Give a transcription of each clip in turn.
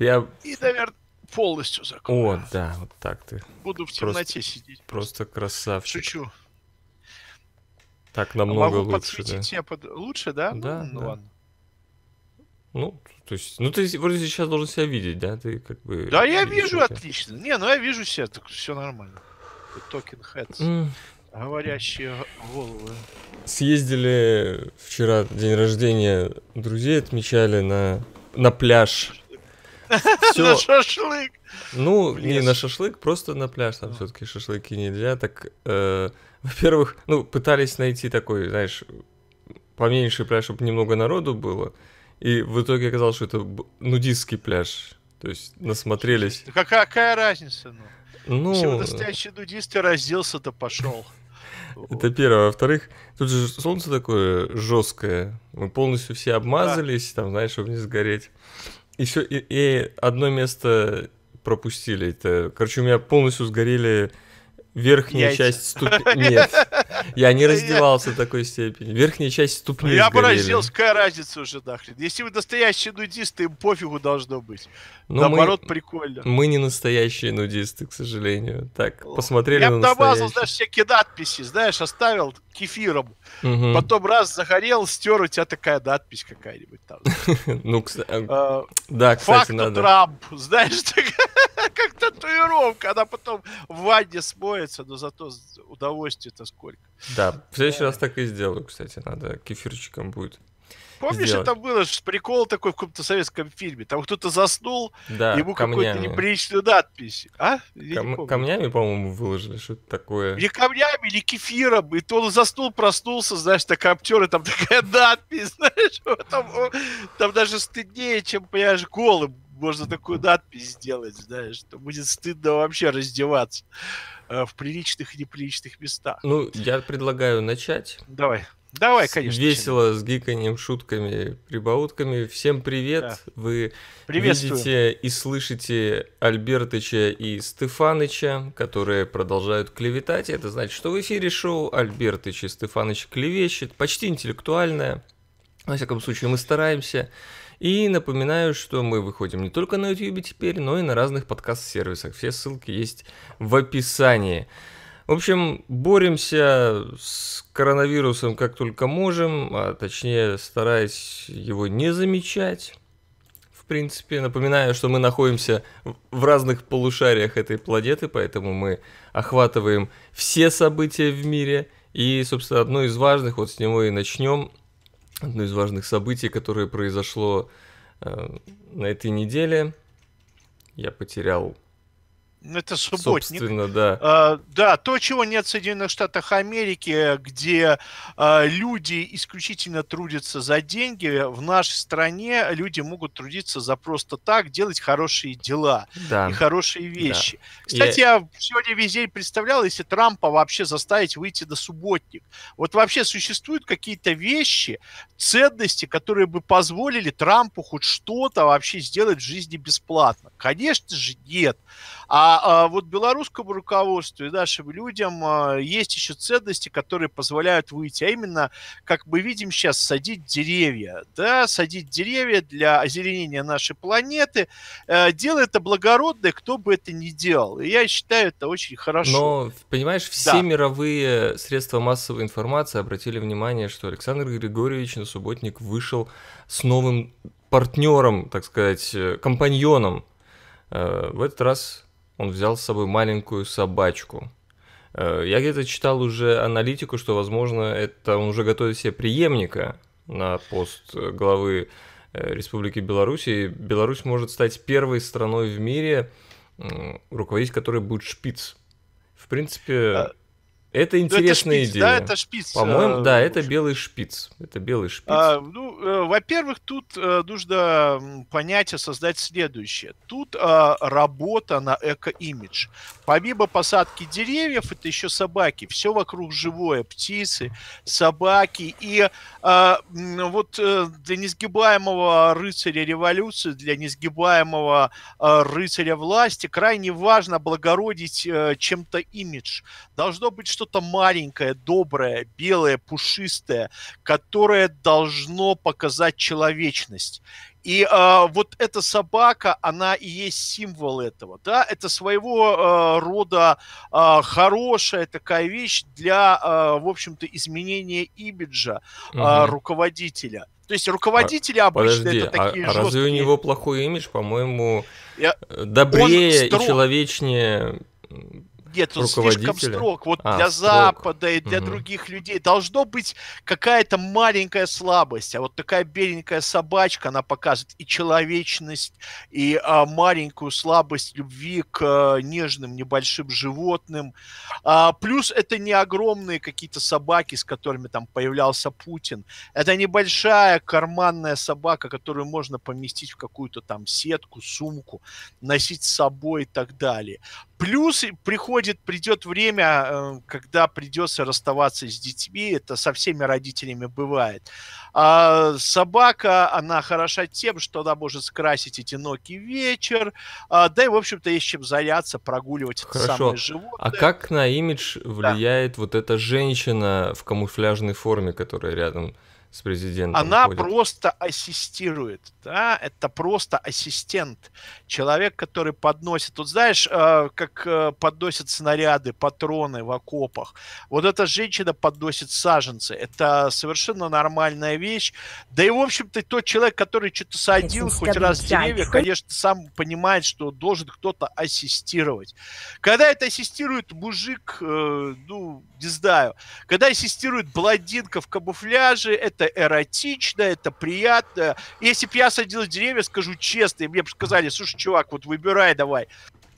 Я... И, наверное, полностью закрою. О, да, вот так ты. Буду в темноте просто, сидеть. Просто красавчик. Шучу. Так намного могу лучше. Подсветить да? Под... Лучше, да? Да. Ну, ну, да. ладно. Ну, то есть, ну ты вроде сейчас должен себя видеть, да? Ты как бы. Да, я вижу себя. отлично. Не, ну я вижу себя, так все нормально. Токен heads. Mm. Говорящие головы. Съездили вчера день рождения друзей, отмечали на на пляж. На шашлык. Ну, не на шашлык, просто на пляж. Там а. все-таки шашлыки нельзя. Так, э, во-первых, ну, пытались найти такой, знаешь, поменьше пляж, чтобы немного народу было. И в итоге оказалось, что это нудистский пляж. То есть насмотрелись. Какая, разница? Ну? Ну... Все настоящие нудисты и разделся, то пошел. Это первое. Во-вторых, тут же солнце такое жесткое. Мы полностью все обмазались, там, знаешь, чтобы не сгореть. Еще и, одно место пропустили. Это, короче, у меня полностью сгорели Верхняя Яйца. часть ступни... Нет, я не раздевался в такой степени. Верхняя часть ступни Я поразился, какая разница уже нахрен. Если вы настоящие нудисты, им пофигу должно быть. Ну, Наоборот, мы... прикольно. Мы не настоящие нудисты, к сожалению. Так, посмотрели я на настоящие. Я намазал, знаешь, всякие надписи, знаешь, оставил кефиром. Угу. Потом раз загорел, стер, у тебя такая надпись какая-нибудь там. Ну, кстати... Э, э, да, кстати, надо. Факту Трамп, знаешь, такая... как татуировка. Она потом в ванне смоется, но зато удовольствие-то сколько. Да, в следующий раз так и сделаю, кстати, надо кефирчиком будет. Помнишь, сделать. это было прикол такой в каком-то советском фильме? Там кто-то заснул, да, ему какую-то неприличную надпись. А? Я Кам- камнями, по-моему, выложили, что-то такое. Или камнями, или кефиром. И то он заснул, проснулся, знаешь, так актеры, там такая надпись, знаешь, там, там даже стыднее, чем, понимаешь, голым можно такую надпись сделать, знаешь, что будет стыдно вообще раздеваться э, в приличных и неприличных местах. Ну, я предлагаю начать. Давай. Давай, конечно. Весело, с гиканьем, шутками, прибаутками. Всем привет. Да. Вы видите и слышите Альбертыча и Стефаныча, которые продолжают клеветать. Это значит, что в эфире шоу Альбертыч и Стефаныч клевещет. Почти интеллектуальное. Во всяком случае, мы стараемся. И напоминаю, что мы выходим не только на YouTube теперь, но и на разных подкаст-сервисах. Все ссылки есть в описании. В общем, боремся с коронавирусом как только можем, а точнее стараясь его не замечать. В принципе, напоминаю, что мы находимся в разных полушариях этой планеты, поэтому мы охватываем все события в мире. И, собственно, одно из важных, вот с него и начнем, одно из важных событий, которое произошло э, на этой неделе. Я потерял ну, это субботник. Собственно, да. А, да, то, чего нет в Соединенных Штатах Америки, где а, люди исключительно трудятся за деньги, в нашей стране люди могут трудиться за просто так, делать хорошие дела да. и хорошие вещи. Да. Кстати, и... я сегодня везде представлял, если Трампа вообще заставить выйти на субботник. Вот вообще существуют какие-то вещи, ценности, которые бы позволили Трампу хоть что-то вообще сделать в жизни бесплатно. Конечно же, нет. А, а вот белорусскому руководству и нашим людям а, есть еще ценности, которые позволяют выйти, а именно, как мы видим сейчас, садить деревья, да, садить деревья для озеленения нашей планеты. А, дело это благородное, кто бы это ни делал. И я считаю это очень хорошо. Но, понимаешь, все да. мировые средства массовой информации обратили внимание, что Александр Григорьевич на субботник вышел с новым партнером, так сказать, э, компаньоном. Э, в этот раз он взял с собой маленькую собачку. Э, я где-то читал уже аналитику, что, возможно, это он уже готовит себе преемника на пост главы э, Республики Беларусь. И Беларусь может стать первой страной в мире, руководить которой будет шпиц. В принципе... А, ну, это интересная это шпиц, идея. Да, это шпиц. По-моему, а, да, это белый шпиц. Это белый шпиц. А, ну, э, во-первых, тут э, нужно понять и создать следующее. Тут э, работа на эко-имидж. Помимо посадки деревьев, это еще собаки. Все вокруг живое. Птицы, собаки. И э, вот э, для несгибаемого рыцаря революции, для несгибаемого э, рыцаря власти крайне важно благородить э, чем-то имидж. Должно быть что что-то маленькое, доброе, белое, пушистое, которое должно показать человечность. И э, вот эта собака, она и есть символ этого, да, это своего э, рода э, хорошая такая вещь для, э, в общем-то, изменения имиджа э, угу. руководителя. То есть руководители а, обычно подожди, это такие а, жесткие. разве у него плохой имидж, по-моему, Я... добрее и человечнее нет, тут слишком строг. Вот а, для строг. Запада и для угу. других людей должно быть какая-то маленькая слабость. А вот такая беленькая собачка, она показывает и человечность, и а, маленькую слабость любви к а, нежным небольшим животным. А, плюс это не огромные какие-то собаки, с которыми там появлялся Путин. Это небольшая карманная собака, которую можно поместить в какую-то там сетку, сумку, носить с собой и так далее. Плюс приходит будет, придет время, э, когда придется расставаться с детьми, это со всеми родителями бывает. А собака, она хороша тем, что она может скрасить одинокий вечер, а, да и, в общем-то, есть чем заняться, прогуливать Хорошо. это самое А как на имидж влияет да. вот эта женщина в камуфляжной форме, которая рядом? с президентом. Она ходит. просто ассистирует, да, это просто ассистент, человек, который подносит. вот знаешь, э, как э, подносят снаряды, патроны в окопах. Вот эта женщина подносит саженцы. Это совершенно нормальная вещь. Да и в общем-то тот человек, который что-то садил, хоть раз деревья, конечно, сам понимает, что должен кто-то ассистировать. Когда это ассистирует мужик, э, ну не знаю, когда ассистирует блондинка в камуфляже, это это эротично, это приятно. Если бы я садил деревья, скажу честно, и мне бы сказали, слушай, чувак, вот выбирай давай.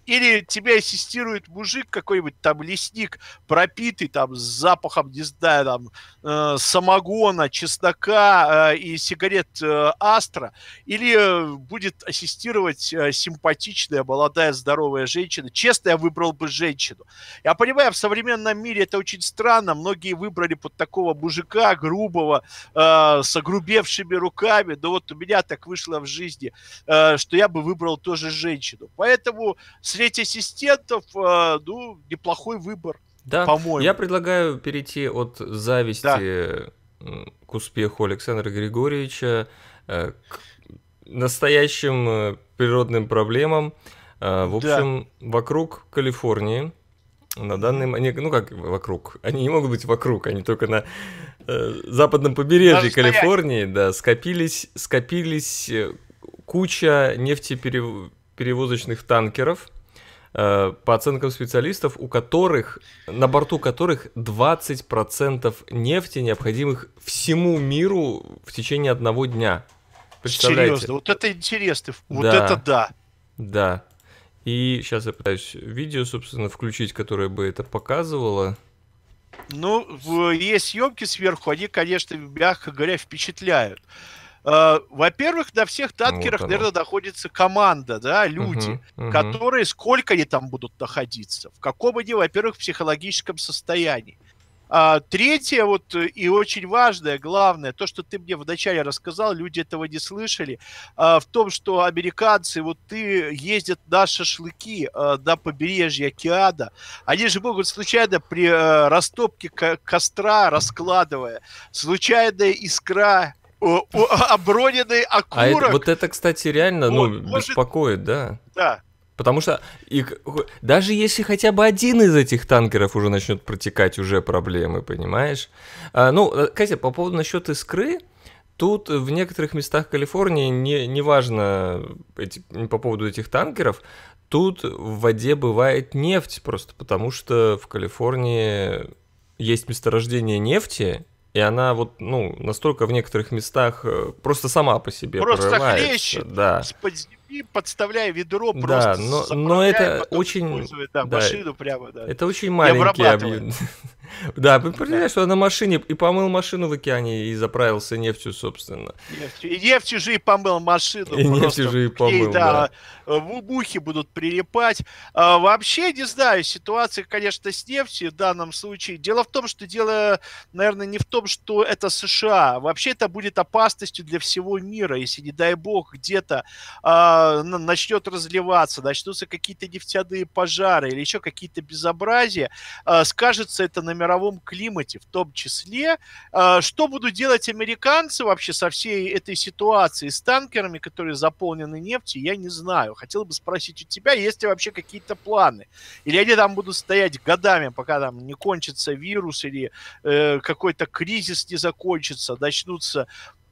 Или тебе ассистирует мужик какой-нибудь там лесник, пропитый там с запахом, не знаю, там э, самогона, чеснока э, и сигарет э, Астра. Или э, будет ассистировать э, симпатичная, молодая, здоровая женщина. Честно, я выбрал бы женщину. Я понимаю, в современном мире это очень странно. Многие выбрали под такого мужика грубого, э, с огрубевшими руками. Но вот у меня так вышло в жизни, э, что я бы выбрал тоже женщину. Поэтому с среди ассистентов, а, ну, неплохой выбор. Да, по-моему. Я предлагаю перейти от зависти да. к успеху Александра Григорьевича э, к настоящим э, природным проблемам. Э, в общем, да. вокруг Калифорнии на данный момент, ну как вокруг, они не могут быть вокруг, они только на э, западном побережье Даже Калифорнии, стоять. да, скопились, скопились куча нефтеперевозочных танкеров, Э, по оценкам специалистов, у которых, на борту которых 20% нефти, необходимых всему миру в течение одного дня. Представляете? Серьезно, вот это интересно, вот да. это да. Да. И сейчас я пытаюсь видео, собственно, включить, которое бы это показывало. Ну, есть съемки сверху, они, конечно, мягко говоря, впечатляют. Э, во-первых, на всех танкерах, вот наверное, находится команда, да, люди, угу, угу. которые сколько они там будут находиться, в каком они, во-первых, психологическом состоянии. А, третье, вот э, и очень важное, главное, то, что ты мне вначале рассказал, люди этого не слышали, а, в том, что американцы, вот ты ездят на шашлыки а, на побережье океана, они же могут случайно при а, растопке костра, раскладывая, случайная искра оброненный окурок. А это, вот это, кстати, реально ну, может... беспокоит, да. Да, Потому что их, даже если хотя бы один из этих танкеров уже начнет протекать, уже проблемы, понимаешь? А, ну, э, Катя, по поводу насчет искры, тут в некоторых местах Калифорнии, не, неважно эти, по поводу этих танкеров, тут в воде бывает нефть просто, потому что в Калифорнии есть месторождение нефти, и она вот, ну, настолько в некоторых местах э, просто сама по себе Просто хлещет, да. из-под подставляя ведро, да, но, но это очень... Да, да, машину прямо, да. Это очень маленький объем. Да, представляешь, что на машине и помыл машину в океане и заправился нефтью, собственно. И нефтью же и помыл машину. И нефтью же и помыл, да. Э, в мухи будут прилипать. А, вообще, не знаю, ситуация, конечно, с нефтью в данном случае. Дело в том, что дело, наверное, не в том, что это США. Вообще это будет опасностью для всего мира, если, не дай бог, где-то а, начнет разливаться, начнутся какие-то нефтяные пожары или еще какие-то безобразия. А, скажется это на мировом климате в том числе. А, что будут делать американцы вообще со всей этой ситуацией с танкерами, которые заполнены нефтью, я не знаю. Хотел бы спросить у тебя, есть ли вообще какие-то планы? Или они там будут стоять годами, пока там не кончится вирус или э, какой-то кризис не закончится, начнутся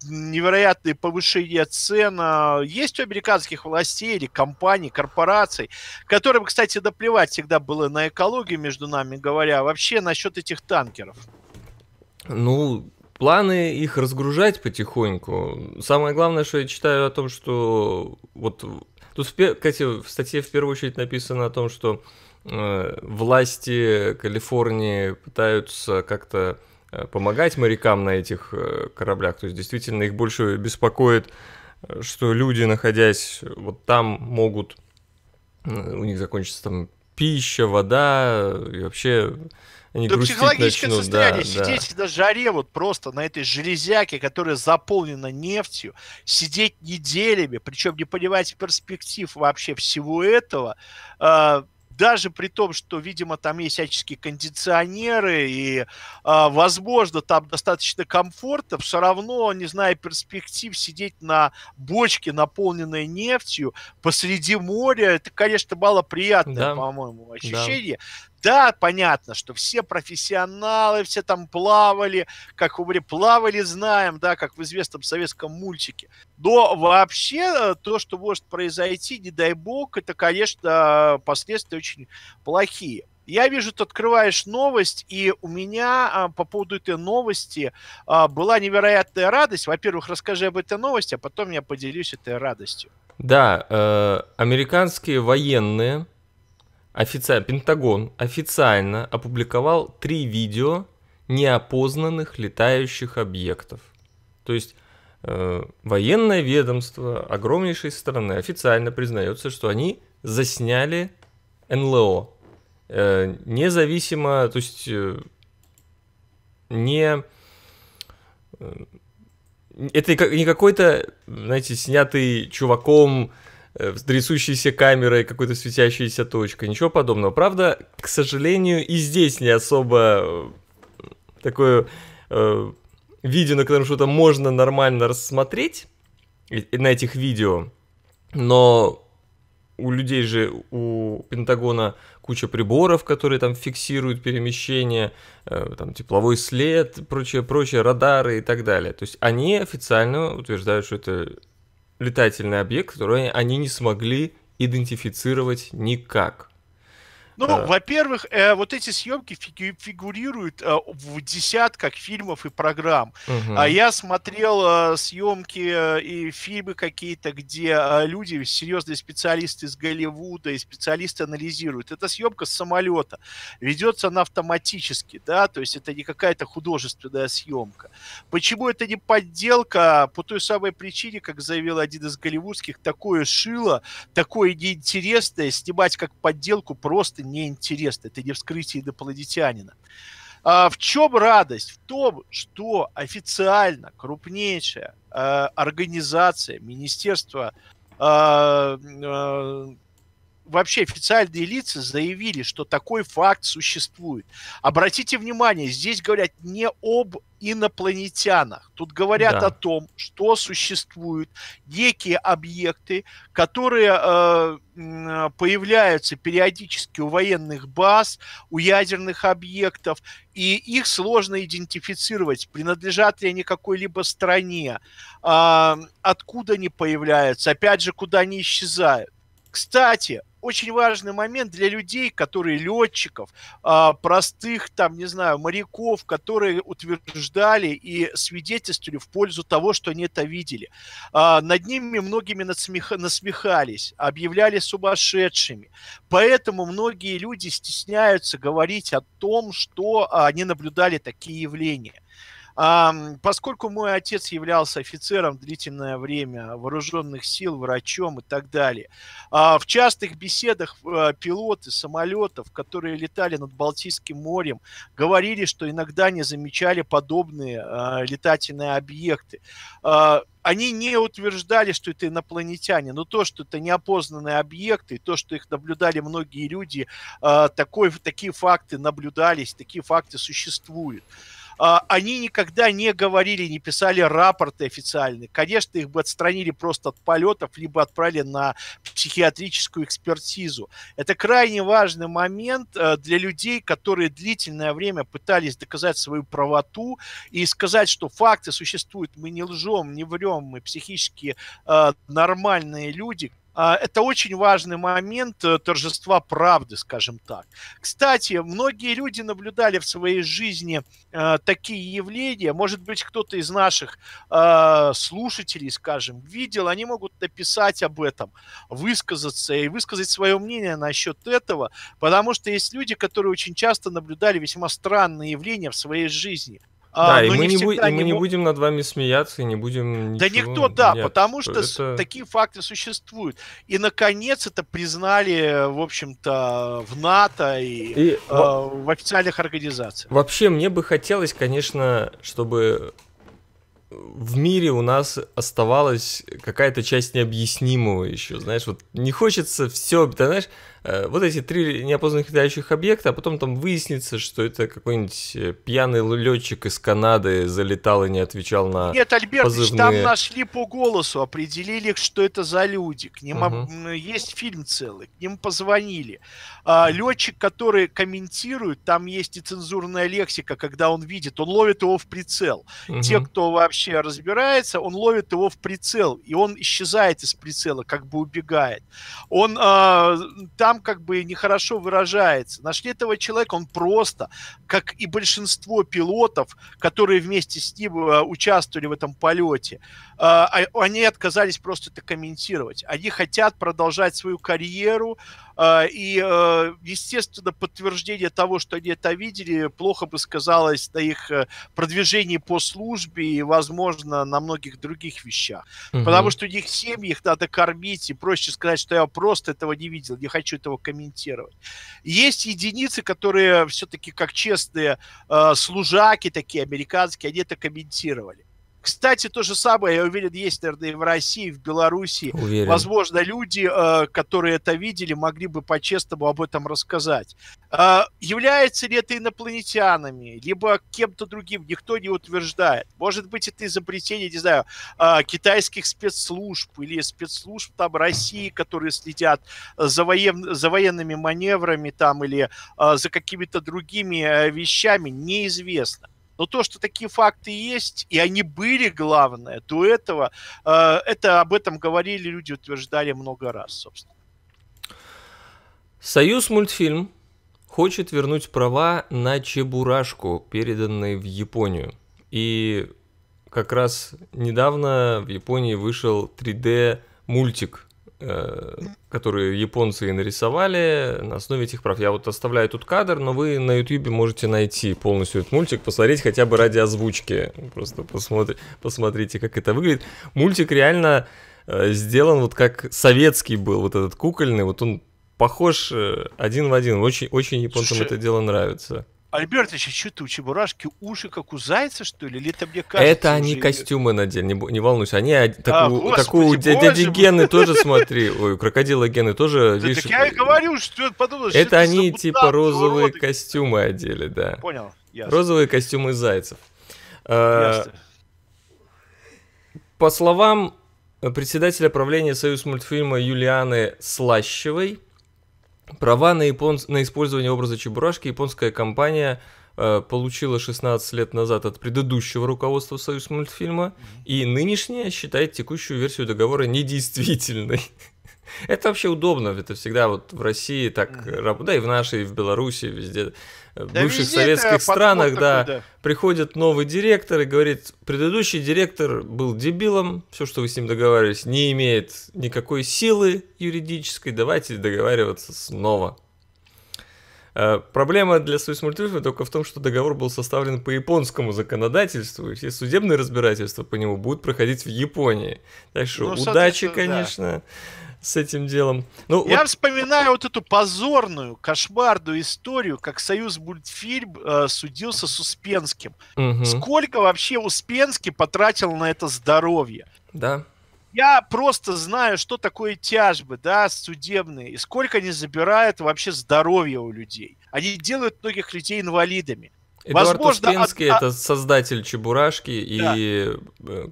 невероятные повышения цен. А, есть у американских властей или компаний, корпораций, которым, кстати, доплевать всегда было на экологию, между нами говоря, а вообще насчет этих танкеров? Ну, планы их разгружать потихоньку. Самое главное, что я читаю о том, что вот Тут, кстати, в статье в первую очередь написано о том, что э, власти Калифорнии пытаются как-то э, помогать морякам на этих э, кораблях. То есть действительно их больше беспокоит, что люди, находясь вот там, могут у них закончится там пища, вода и вообще они да психологическое начнут, состояние. Да, сидеть да. на жаре вот просто на этой железяке, которая заполнена нефтью, сидеть неделями, причем не понимать перспектив вообще всего этого, а, даже при том, что, видимо, там есть всяческие кондиционеры и, э, возможно, там достаточно комфорта, все равно, не зная перспектив, сидеть на бочке, наполненной нефтью, посреди моря, это, конечно, малоприятное, да. по-моему, ощущение. Да да, понятно, что все профессионалы, все там плавали, как говорили, плавали, знаем, да, как в известном советском мультике. Но вообще э, то, что может произойти, не дай бог, это, конечно, последствия очень плохие. Я вижу, ты открываешь новость, и у меня а, по поводу этой новости а, была невероятная радость. Во-первых, расскажи об этой новости, а потом я поделюсь этой радостью. Да, э, американские военные официально, Пентагон официально опубликовал три видео неопознанных летающих объектов. То есть э, военное ведомство огромнейшей страны официально признается, что они засняли НЛО. Э, независимо, то есть э, не... Э, это не какой-то, знаете, снятый чуваком Э, с трясущейся камерой, какой-то светящейся точкой, ничего подобного. Правда, к сожалению, и здесь не особо э, такое э, видео, на котором что-то можно нормально рассмотреть, на этих видео, но у людей же, у Пентагона куча приборов, которые там фиксируют перемещение, э, там тепловой след, прочее, прочее, радары и так далее. То есть они официально утверждают, что это летательный объект, который они не смогли идентифицировать никак. Ну, а... во-первых, э, вот эти съемки фигурируют э, в десятках фильмов и программ. Угу. А я смотрел э, съемки э, и фильмы какие-то, где э, люди, серьезные специалисты из Голливуда и специалисты анализируют. Это съемка с самолета. Ведется она автоматически, да, то есть это не какая-то художественная съемка. Почему это не подделка? По той самой причине, как заявил один из голливудских, такое шило, такое неинтересное, снимать как подделку просто неинтересно, это не вскрытие инопланетянина. А в чем радость? В том, что официально крупнейшая э, организация Министерства э, вообще официальные лица заявили, что такой факт существует. Обратите внимание, здесь говорят не об инопланетянах. Тут говорят да. о том, что существуют некие объекты, которые э, появляются периодически у военных баз, у ядерных объектов, и их сложно идентифицировать, принадлежат ли они какой-либо стране, э, откуда они появляются, опять же, куда они исчезают. Кстати, очень важный момент для людей, которые летчиков, а, простых там, не знаю, моряков, которые утверждали и свидетельствовали в пользу того, что они это видели. А, над ними многими насмехались, объявляли сумасшедшими. Поэтому многие люди стесняются говорить о том, что они наблюдали такие явления. Поскольку мой отец являлся офицером длительное время вооруженных сил, врачом и так далее, а, в частых беседах а, пилоты самолетов, которые летали над Балтийским морем, говорили, что иногда не замечали подобные а, летательные объекты они не утверждали, что это инопланетяне, но то, что это неопознанные объекты, то, что их наблюдали многие люди, такой, такие факты наблюдались, такие факты существуют. А, они никогда не говорили, не писали рапорты официальные. Конечно, их бы отстранили просто от полетов, либо отправили на психиатрическую экспертизу. Это крайне важный момент э, для людей, которые длительное время пытались доказать свою правоту и сказать, что факты существуют, мы не лжем, не врем, мы психически э, нормальные люди, а, это очень важный момент э, торжества правды, скажем так. Кстати, многие люди наблюдали в своей жизни э, такие явления. Может быть, кто-то из наших а, слушателей, скажем, видел, они могут написать об этом, высказаться и высказать свое мнение насчет этого, потому что есть люди, которые очень часто наблюдали весьма странные явления в своей жизни. А, да, а, и, мы не бу- и мы не будем над вами смеяться, и не будем... Да ничего... никто, да, потому что это... такие факты существуют. И, наконец, это признали, в общем-то, в НАТО и, и... Э, в официальных организациях. Вообще, мне бы хотелось, конечно, чтобы в мире у нас оставалась какая-то часть необъяснимого еще, знаешь, вот не хочется все, ты знаешь, э, вот эти три неопознанных летающих объекта, а потом там выяснится, что это какой-нибудь э, пьяный летчик из Канады залетал и не отвечал на Нет, Альбертович, позывные. там нашли по голосу, определили, что это за люди. К ним угу. есть фильм целый, к ним позвонили. А, летчик, который комментирует, там есть и цензурная лексика, когда он видит, он ловит его в прицел. Угу. Те, кто вообще вообще разбирается, он ловит его в прицел, и он исчезает из прицела, как бы убегает. Он э, там как бы нехорошо выражается. Нашли этого человека, он просто, как и большинство пилотов, которые вместе с ним а, участвовали в этом полете, э, они отказались просто это комментировать. Они хотят продолжать свою карьеру, э, и, э, естественно, подтверждение того, что они это видели, плохо бы сказалось на их продвижении по службе и, возможно, возможно, на многих других вещах. Угу. Потому что их семьи, их надо кормить, и проще сказать, что я просто этого не видел, не хочу этого комментировать. Есть единицы, которые все-таки как честные э, служаки такие американские, они это комментировали. Кстати, то же самое, я уверен, есть, наверное, и в России, и в Беларуси. Уверен. Возможно, люди, э, которые это видели, могли бы по-честному об этом рассказать. Э, является ли это инопланетянами, либо кем-то другим, никто не утверждает. Может быть, это изобретение, не знаю, э, китайских спецслужб или спецслужб там России, которые следят за, воен... за военными маневрами там или за какими-то другими вещами, неизвестно. Но то, что такие факты есть, и они были, главное, до этого, э, это об этом говорили люди, утверждали много раз, собственно. Союз мультфильм хочет вернуть права на Чебурашку, переданные в Японию. И как раз недавно в Японии вышел 3D мультик Э, которые японцы и нарисовали на основе этих прав. Я вот оставляю тут кадр, но вы на ютубе можете найти полностью этот мультик, посмотреть хотя бы ради озвучки. Просто посмотри, посмотрите, как это выглядит. Мультик реально э, сделан вот как советский был, вот этот кукольный, вот он похож э, один в один. Очень, очень японцам Слушай, это дело нравится. Альбертович, что ты у Чебурашки уши, как у зайца, что ли? Или это мне кажется? Это они уже... костюмы надели, не, не волнуйся. Они а, такую, а, такую дяди Гены тоже смотри. Ой, крокодила Гены тоже, да, видишь. Так я и говорю, что подумал, это они типа розовые уроды. костюмы одели, да. Понял, ясно. Розовые костюмы зайцев. А, ясно. По словам председателя правления Союз мультфильма Юлианы Слащевой, Права на, япон... на использование образа Чебурашки японская компания э, получила 16 лет назад от предыдущего руководства Союз мультфильма, и нынешняя считает текущую версию договора недействительной. Это вообще удобно, это всегда вот в России так, да и в нашей, и в Беларуси, везде, в да бывших везде советских странах, такой, да, да, приходит новый директор и говорит, предыдущий директор был дебилом, все, что вы с ним договаривались, не имеет никакой силы юридической, давайте договариваться снова. Э, проблема для Союза мультфильма только в том, что договор был составлен по японскому законодательству, и все судебные разбирательства по нему будут проходить в Японии. Так что ну, удачи, конечно. Да с этим делом. Ну, Я вот... вспоминаю вот эту позорную, кошмарную историю, как Союз мультфильм э, судился с Успенским. Угу. Сколько вообще Успенский потратил на это здоровье? Да я просто знаю, что такое тяжбы, да, судебные, и сколько они забирают вообще здоровья у людей. Они делают многих людей инвалидами. Эдуард Возможно, Успенский от... это создатель Чебурашки да. и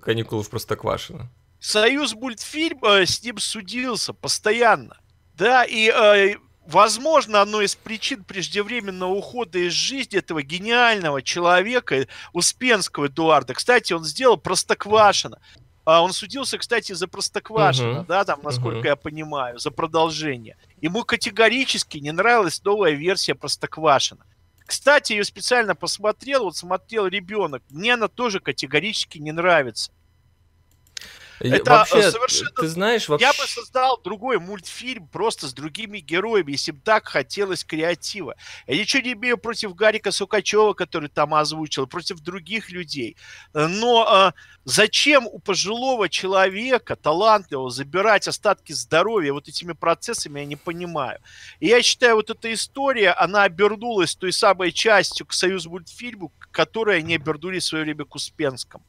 каникулы в Простоквашино. Союз мультфильм э, с ним судился постоянно. Да, и э, Возможно, одной из причин преждевременного ухода из жизни этого гениального человека, э, Успенского Эдуарда. Кстати, он сделал Простоквашино. А он судился, кстати, за Простоквашино, uh-huh. да, там, насколько uh-huh. я понимаю, за продолжение. Ему категорически не нравилась новая версия Простоквашино. Кстати, ее специально посмотрел, вот смотрел ребенок. Мне она тоже категорически не нравится. Это э, Вообще, совершенно... Ты знаешь, вообще... Я бы создал другой мультфильм просто с другими героями, если бы так хотелось креатива. Я ничего не имею против Гарика Сукачева, который там озвучил, против других людей. Но э, зачем у пожилого человека, талантливого, забирать остатки здоровья вот этими процессами, я не понимаю. И я считаю, вот эта история, она обернулась той самой частью к Союз мультфильму, которая не обернулись в свое время к Успенскому.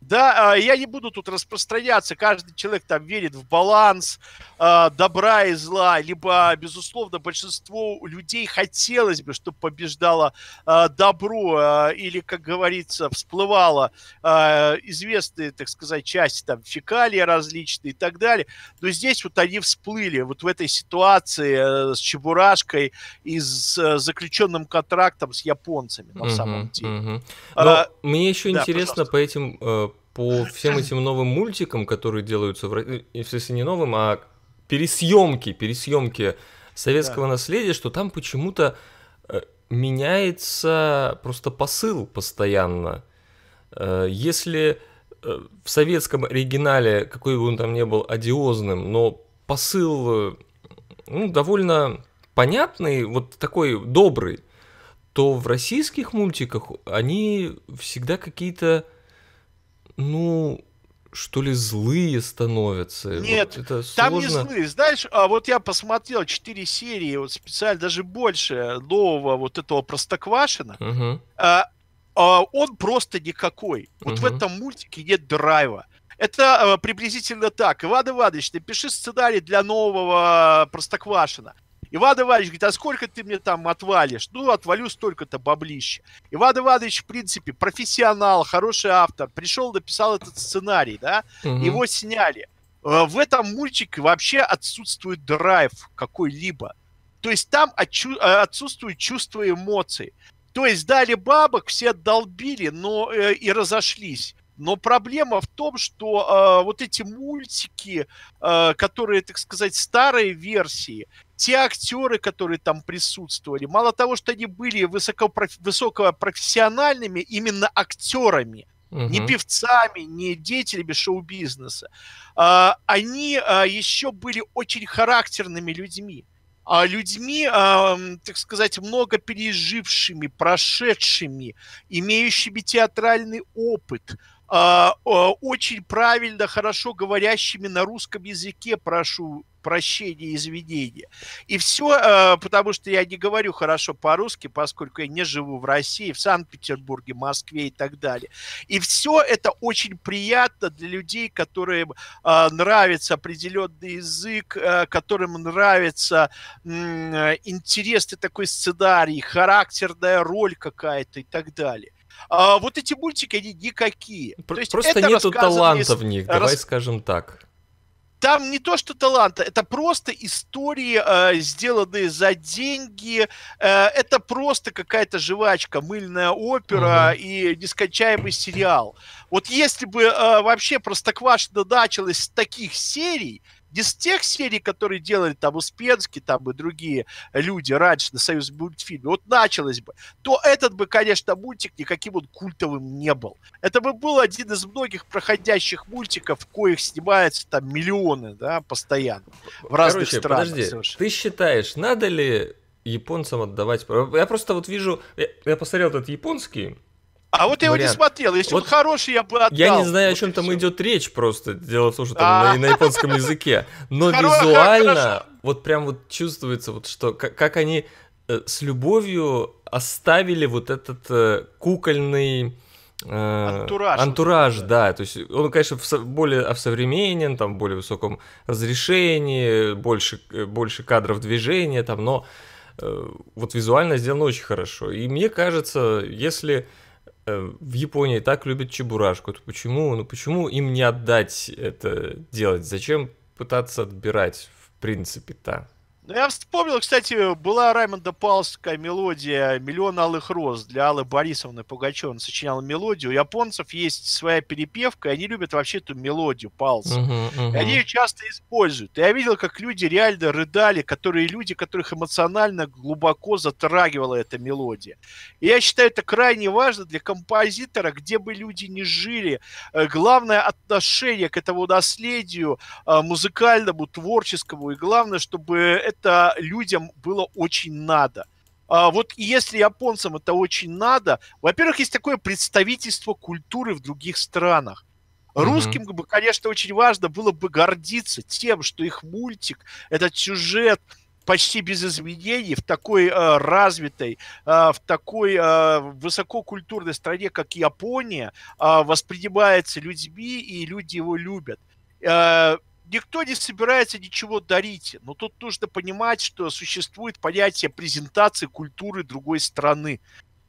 Да, а, я не буду тут распространяться. Каждый человек там верит в баланс а, добра и зла. Либо, безусловно, большинство людей хотелось бы, чтобы побеждало а, добро или, как говорится, всплывало известные, так сказать, части, там, фекалии различные и так далее. Но здесь вот они всплыли вот в этой ситуации э, с Чебурашкой и с э, заключенным контрактом с японцами, на угу, самом деле. Угу. Но а, мне еще да, интересно пожалуйста. по этим э, по всем этим новым мультикам, которые делаются в России, э, если не новым, а пересъемки, пересъемки советского да. наследия, что там почему-то э, меняется просто посыл постоянно. Э, если в советском оригинале, какой бы он там ни был, одиозным, но посыл ну, довольно понятный, вот такой добрый, то в российских мультиках они всегда какие-то ну, что ли, злые становятся. Нет, вот это там не злые. Знаешь, а вот я посмотрел 4 серии, вот специально даже больше нового вот этого Простоквашина. Угу. А, а, он просто никакой. Вот угу. в этом мультике нет драйва. Это а, приблизительно так. Иван Иванович, напиши сценарий для нового Простоквашина. Иван Иванович говорит, а сколько ты мне там отвалишь? Ну, отвалю столько-то баблища. Иван Иванович, в принципе, профессионал, хороший автор. Пришел, написал этот сценарий, да? Угу. Его сняли. Э, в этом мультике вообще отсутствует драйв какой-либо. То есть там э, отсутствует чувство эмоций. То есть дали бабок, все долбили, но э, и разошлись. Но проблема в том, что э, вот эти мультики, э, которые, так сказать, старые версии, те актеры, которые там присутствовали, мало того, что они были высокопроф... высокопрофессиональными именно актерами, угу. не певцами, не деятелями шоу-бизнеса, а, они а, еще были очень характерными людьми. А людьми, а, так сказать, много пережившими, прошедшими, имеющими театральный опыт – а, очень правильно, хорошо говорящими на русском языке, прошу прощения, извинения. И все, а, потому что я не говорю хорошо по-русски, поскольку я не живу в России, в Санкт-Петербурге, Москве и так далее. И все это очень приятно для людей, которым а, нравится определенный язык, которым нравится интересный такой сценарий, характерная роль какая-то и так далее. А, вот эти мультики, они никакие. Пр- то есть просто нету таланта в них, давай рас... скажем так. Там не то, что таланта, это просто истории, э, сделанные за деньги. Э, это просто какая-то жвачка, мыльная опера угу. и нескончаемый сериал. Вот если бы э, вообще Простоквашино началось с таких серий, из тех серий, которые делали там Успенский там и другие люди раньше на Союз мультфильм, вот началось бы, то этот бы, конечно, мультик никаким он культовым не был. Это бы был один из многих проходящих мультиков, коих снимается там миллионы, да, постоянно в разных Короче, странах. Подожди, ты считаешь, надо ли японцам отдавать... Я просто вот вижу... Я, я посмотрел этот японский а вот я его не смотрел. Если вот он хороший, я бы отдал. Я не знаю, о чем там все. идет речь просто. Дело в том, что там а. на, на японском языке. Но визуально вот прям вот чувствуется, вот что как, как они э, с любовью оставили вот этот э, кукольный... Э, антураж. Антураж, да. То есть он, конечно, в, со- более в современен, там, в более высоком разрешении, больше, э, больше кадров движения, там, но э, вот визуально сделано очень хорошо. И мне кажется, если Э, в Японии так любят чебурашку. То почему, ну почему им не отдать это делать? Зачем пытаться отбирать в принципе-то? Ну, я вспомнил, кстати, была Раймонда Палская мелодия «Миллион алых роз» для Аллы Борисовны Пугачева. сочинял мелодию. У японцев есть своя перепевка, и они любят вообще эту мелодию Палс. Uh-huh, uh-huh. И они ее часто используют. И я видел, как люди реально рыдали, которые люди, которых эмоционально глубоко затрагивала эта мелодия. И я считаю, это крайне важно для композитора, где бы люди ни жили. Э, главное отношение к этому наследию э, музыкальному, творческому, и главное, чтобы это это людям было очень надо. А вот если японцам это очень надо, во-первых, есть такое представительство культуры в других странах. Русским бы, конечно, очень важно было бы гордиться тем, что их мультик, этот сюжет почти без изменений в такой э, развитой, э, в такой э, высококультурной стране, как Япония, э, воспринимается людьми, и люди его любят. Э, никто не собирается ничего дарить. Но тут нужно понимать, что существует понятие презентации культуры другой страны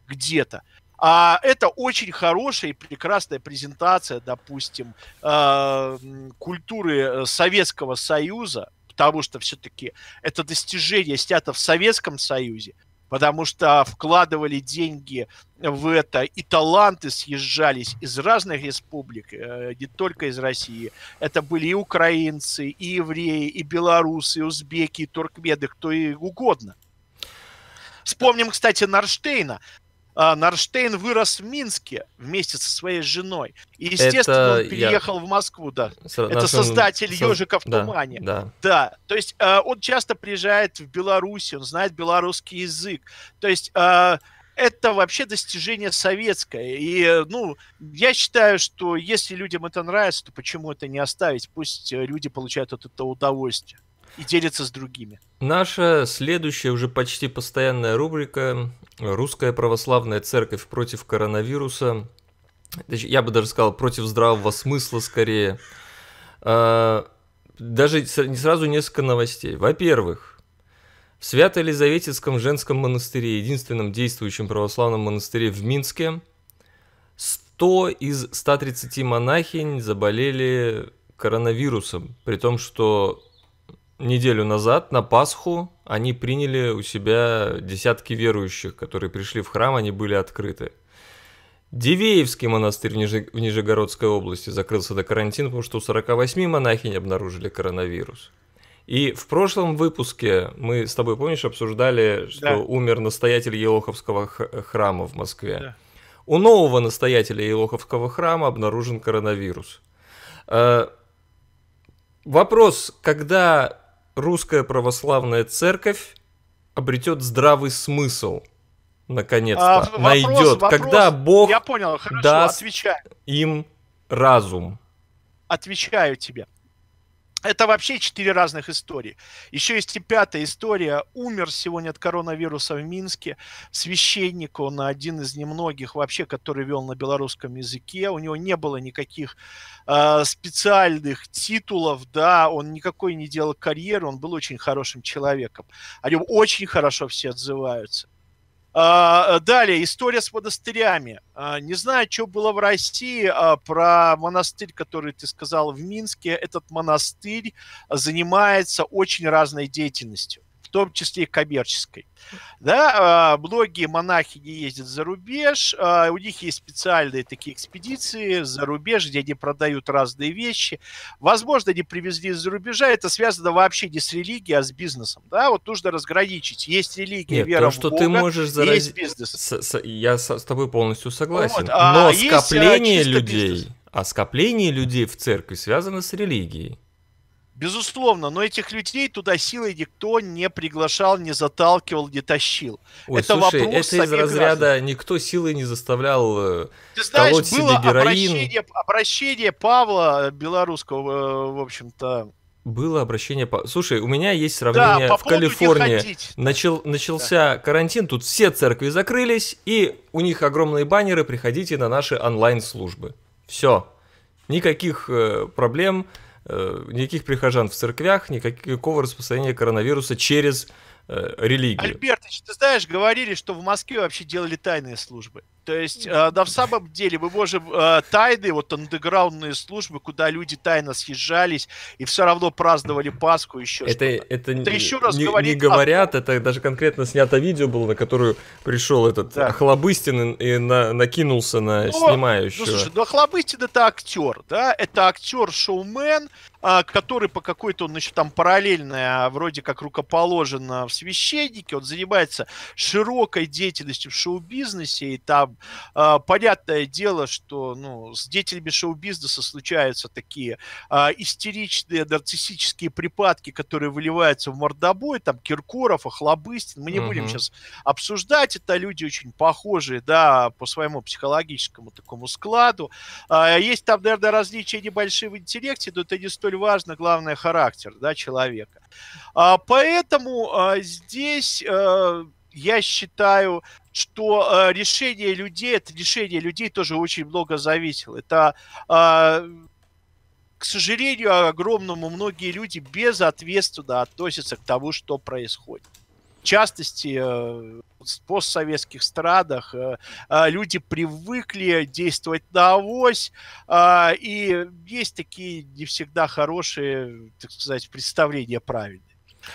где-то. А это очень хорошая и прекрасная презентация, допустим, э, культуры э, Советского Союза, потому что все-таки это достижение снято в Советском Союзе – потому что вкладывали деньги в это, и таланты съезжались из разных республик, э, не только из России. Это были и украинцы, и евреи, и белорусы, и узбеки, и туркмены, кто и угодно. Вспомним, кстати, Нарштейна. А, Нарштейн вырос в Минске вместе со своей женой. И, естественно, это он переехал я... в Москву, да. С... Это нашим... создатель со... «Ежика в тумане». Да, да. да. то есть э, он часто приезжает в Беларусь, он знает белорусский язык. То есть... Э, это вообще достижение советское. И, ну, я считаю, что если людям это нравится, то почему это не оставить? Пусть э, люди получают от этого удовольствие и делятся с другими. Наша следующая уже почти постоянная рубрика «Русская православная церковь против коронавируса». Я бы даже сказал, против здравого смысла скорее. А, даже не сразу несколько новостей. Во-первых, в Свято-Елизаветинском женском монастыре, единственном действующем православном монастыре в Минске, 100 из 130 монахинь заболели коронавирусом, при том, что неделю назад на Пасху они приняли у себя десятки верующих, которые пришли в храм, они были открыты. Дивеевский монастырь в, Нижи... в Нижегородской области закрылся до карантина, потому что у 48 монахинь обнаружили коронавирус. И в прошлом выпуске мы с тобой, помнишь, обсуждали, что да. умер настоятель Елоховского храма в Москве. Да. У нового настоятеля Елоховского храма обнаружен коронавирус. Э, вопрос, когда русская православная церковь обретет здравый смысл наконец-то а, найдет, вопрос. когда Бог Я понял, хорошо, даст отвечаю. им разум. Отвечаю тебе. Это вообще четыре разных истории. Еще есть и пятая история. Умер сегодня от коронавируса в Минске священник, он один из немногих вообще, который вел на белорусском языке. У него не было никаких э, специальных титулов, да, он никакой не делал карьеры, он был очень хорошим человеком. О нем очень хорошо все отзываются. А, далее, история с монастырями. А, не знаю, что было в России а, про монастырь, который ты сказал в Минске. Этот монастырь занимается очень разной деятельностью в том числе и коммерческой. Да, а, многие монахи не ездят за рубеж, а, у них есть специальные такие экспедиции за рубеж, где они продают разные вещи. Возможно, они привезли из-за рубежа, это связано вообще не с религией, а с бизнесом. Да, вот нужно разграничить. Есть религия, Нет, вера то, что в Бога, ты можешь заразить... есть бизнес. С, с, я с, тобой полностью согласен. Вот, а Но есть, а, скопление а, людей, бизнес. а скопление людей в церкви связано с религией. Безусловно, но этих людей туда силой никто не приглашал, не заталкивал, не тащил. Ой, это слушай, вопрос это из разряда граждан. никто силой не заставлял э, Ты знаешь, колоть было себе героин. Обращение, обращение Павла э, Белорусского, э, в общем-то, было обращение по... Слушай, у меня есть сравнение да, по в Калифорнии. Начал, начался да. карантин, тут все церкви закрылись, и у них огромные баннеры, приходите на наши онлайн-службы. Все. Никаких э, проблем. Э, никаких прихожан в церквях, никакого распространения коронавируса через э, религию. Альбертович, ты знаешь, говорили, что в Москве вообще делали тайные службы. То есть, э, в самом деле, мы можем э, тайны, вот андеграундные службы, куда люди тайно съезжались и все равно праздновали Пасху еще. Это, это, это не, раз не, говорит, не говорят, а... это даже конкретно снято видео было, на которое пришел этот да. Хлобыстин и, и на, накинулся на но, ну, снимающего. Ну, слушай, ну Хлобыстин это актер, да, это актер-шоумен, а, который по какой-то, он еще там параллельная, а, вроде как рукоположен а, в священнике, он занимается широкой деятельностью в шоу-бизнесе, и там а, понятное дело, что ну, с деятелями шоу-бизнеса случаются такие а, истеричные нарциссические припадки, которые выливаются в мордобой, там Киркоров, Охлобыстин. Мы не угу. будем сейчас обсуждать, это люди очень похожие, да, по своему психологическому такому складу. А, есть там, наверное, различия небольшие в интеллекте, но это не столь важно, главное характер, да, человека. Поэтому здесь э, я считаю, что э, решение людей, это решение людей тоже очень много зависело. Это, э, к сожалению, огромному многие люди безответственно относятся к тому, что происходит. В частности, э, в постсоветских странах э, э, люди привыкли действовать на авось, а, и есть такие не всегда хорошие, так сказать, представления правильно.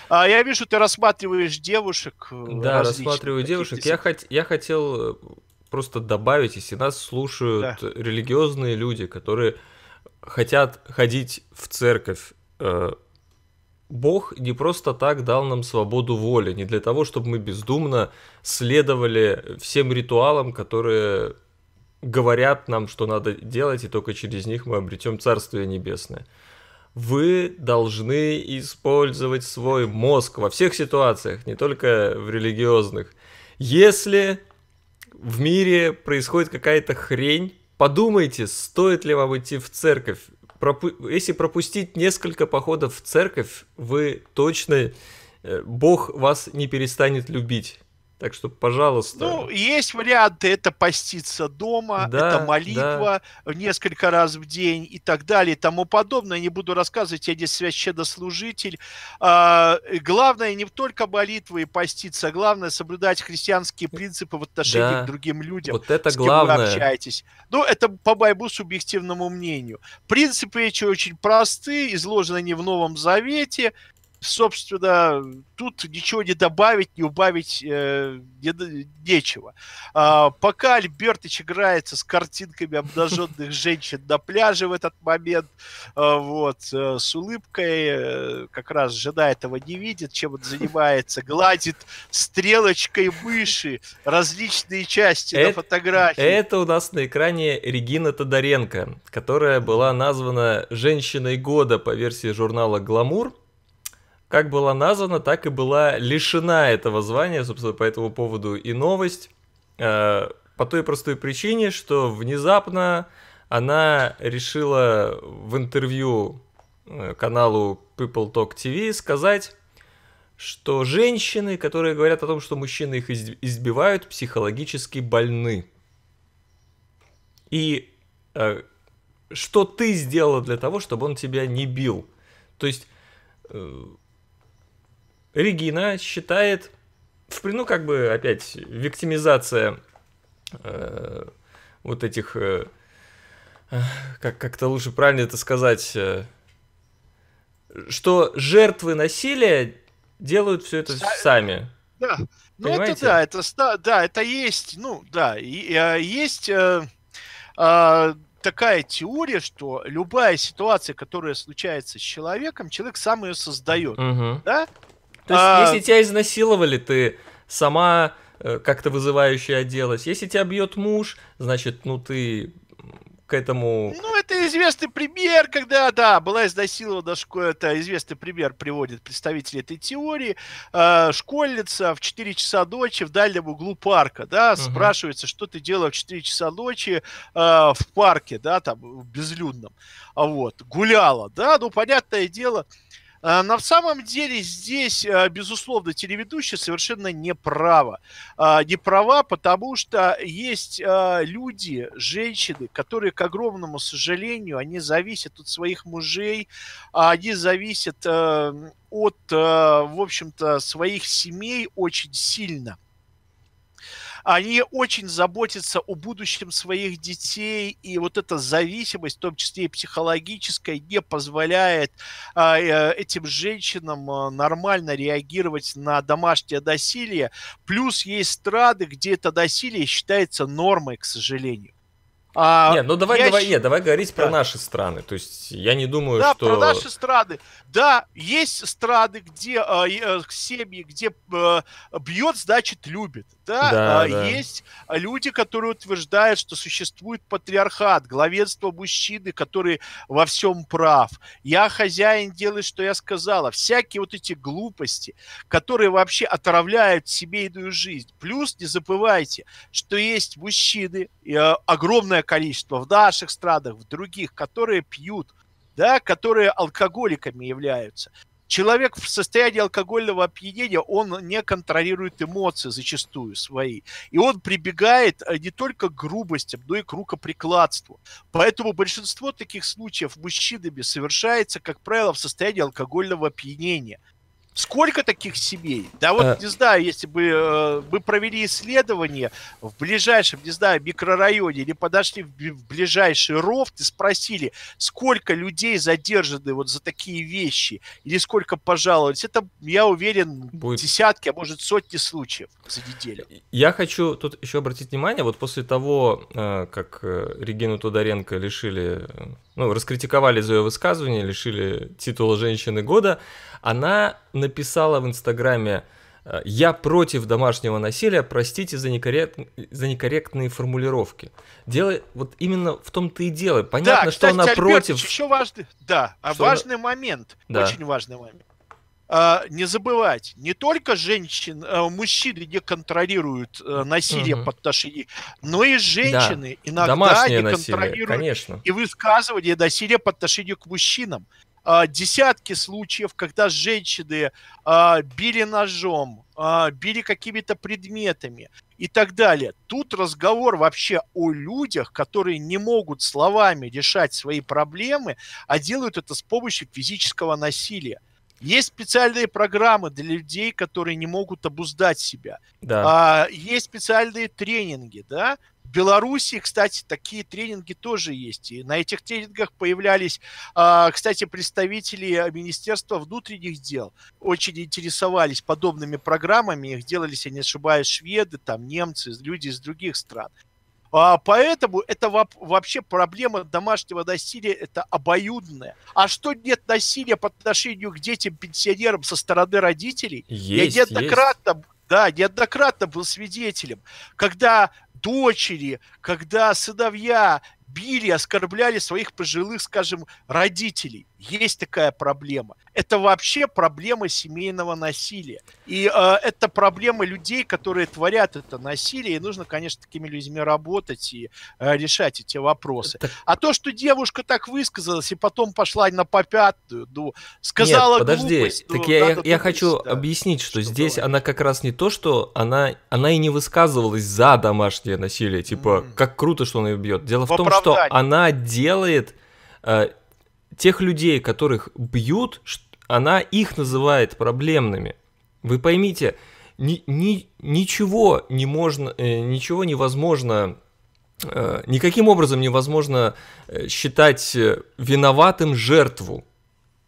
А, я вижу, ты рассматриваешь девушек. Э, да, рассматриваю девушек. Я, хот... я хотел э, просто добавить, если нас слушают да. религиозные люди, которые хотят ходить в церковь. Э, Бог не просто так дал нам свободу воли, не для того, чтобы мы бездумно следовали всем ритуалам, которые говорят нам, что надо делать, и только через них мы обретем Царствие Небесное вы должны использовать свой мозг во всех ситуациях, не только в религиозных. Если в мире происходит какая-то хрень, подумайте, стоит ли вам идти в церковь. Пропу- Если пропустить несколько походов в церковь, вы точно э, Бог вас не перестанет любить. Так что, пожалуйста. Ну, есть варианты. Это поститься дома, да, это молитва да. несколько раз в день и так далее и тому подобное. Не буду рассказывать, я здесь священнослужитель. А, главное не только молитва и поститься, а главное соблюдать христианские э, принципы в отношении да. к другим людям. Вот это с кем главное. вы общаетесь. Ну, это по моему субъективному мнению. Принципы эти очень просты, изложены не в Новом Завете собственно, тут ничего не добавить, не убавить э, не, нечего. А, пока Альбертыч играется с картинками обнаженных женщин на пляже в этот момент, а, вот, э, с улыбкой, э, как раз жена этого не видит, чем он занимается, гладит стрелочкой мыши различные части это, на фотографии. Это у нас на экране Регина Тодоренко, которая была названа «Женщиной года» по версии журнала «Гламур», как была названа, так и была лишена этого звания, собственно, по этому поводу и новость. Э, по той простой причине, что внезапно она решила в интервью э, каналу People Talk TV сказать, что женщины, которые говорят о том, что мужчины их избивают, психологически больны. И э, что ты сделала для того, чтобы он тебя не бил? То есть э, Регина считает, ну как бы опять виктимизация э, вот этих, э, как как-то лучше правильно это сказать, э, что жертвы насилия делают все это сами. Да, ну Понимаете? это да, это да, это есть, ну да, и, э, есть. Э, э, такая теория, что любая ситуация, которая случается с человеком, человек сам ее создает. Угу. Да? То есть, а... если тебя изнасиловали, ты сама э, как-то вызывающе оделась. Если тебя бьет муж, значит, ну ты к этому... Ну, это известный пример, когда, да, была изнасилована школа, это известный пример приводит представители этой теории. А, школьница в 4 часа ночи в дальнем углу парка, да, угу. спрашивается, что ты делала в 4 часа ночи а, в парке, да, там, в безлюдном, а вот, гуляла, да, ну, понятное дело, а, на самом деле здесь, а, безусловно, телеведущие совершенно не права. А, не права, потому что есть люди, женщины, которые, к огромному сожалению, они зависят от своих мужей, они зависят эм, от, э, в общем-то, своих семей очень сильно они очень заботятся о будущем своих детей, и вот эта зависимость, в том числе и психологическая, не позволяет а, э, этим женщинам а, нормально реагировать на домашнее насилие. Плюс есть страны, где это насилие считается нормой, к сожалению. А, не, ну давай, я давай, не, давай говорить да. про наши страны. То есть я не думаю, да, что... Да, про наши страны. Да, есть страны, где э, э, семьи, где э, бьет, значит, любит. Да, да, э, да, есть люди, которые утверждают, что существует патриархат, главенство мужчины, который во всем прав. Я хозяин, делай, что я сказала. Всякие вот эти глупости, которые вообще отравляют семейную жизнь. Плюс не забывайте, что есть мужчины, э, огромное количество в наших странах, в других, которые пьют, да, которые алкоголиками являются. Человек в состоянии алкогольного опьянения, он не контролирует эмоции зачастую свои. И он прибегает э, не только к грубостям, но и к рукоприкладству. Поэтому большинство таких случаев мужчинами совершается, как правило, в состоянии алкогольного опьянения – Сколько таких семей? Да вот, э. не знаю, если бы э, мы провели исследование в ближайшем, не знаю, микрорайоне или подошли в, в ближайший рофт и спросили, сколько людей задержаны вот за такие вещи или сколько пожаловались, это, я уверен, Будет. десятки, а может сотни случаев за неделю. Я хочу тут еще обратить внимание, вот после того, э, как э, Регину Тодоренко лишили ну, раскритиковали за ее высказывание, лишили титула «Женщины года», она написала в Инстаграме э, «Я против домашнего насилия, простите за, некоррект... за некорректные формулировки». Дело вот именно в том-то и дело. Понятно, да, что она Альберт, против... еще важный... Да, А важный она... момент, да. очень важный момент. А, не забывать, не только женщин, а, мужчины не контролируют э, насилие угу. по отношению, но и женщины да. иногда Домашнее не контролируют конечно. и высказывание насилия по отношению к мужчинам. А, десятки случаев, когда женщины били ножом, били какими-то предметами и так далее. Тут разговор вообще о людях, которые не могут словами решать свои проблемы, а делают это с помощью физического насилия. Есть специальные программы для людей, которые не могут обуздать себя. Да. А, есть специальные тренинги, да. В Беларуси, кстати, такие тренинги тоже есть. И на этих тренингах появлялись, а, кстати, представители Министерства внутренних дел. Очень интересовались подобными программами. Их делались, я не ошибаюсь, шведы, там немцы, люди из других стран. А, поэтому это вообще проблема домашнего насилия, это обоюдное. А что нет насилия по отношению к детям-пенсионерам со стороны родителей? Есть, Я неоднократно, есть. да, неоднократно был свидетелем, когда дочери, когда сыновья били, оскорбляли своих пожилых, скажем, родителей есть такая проблема. Это вообще проблема семейного насилия. И э, это проблема людей, которые творят это насилие. И нужно, конечно, такими людьми работать и э, решать эти вопросы. Это... А то, что девушка так высказалась и потом пошла на попятную, ну, сказала Нет, подожди, глупость. Ну, так ну, я, я, я хочу да, объяснить, что, что здесь было. она как раз не то, что она, она и не высказывалась за домашнее насилие. Типа, mm. как круто, что он ее бьет. Дело в, в том, что она делает... Э, тех людей, которых бьют, она их называет проблемными. Вы поймите, ни, ни, ничего не можно, э, ничего невозможно, э, никаким образом невозможно э, считать э, виноватым жертву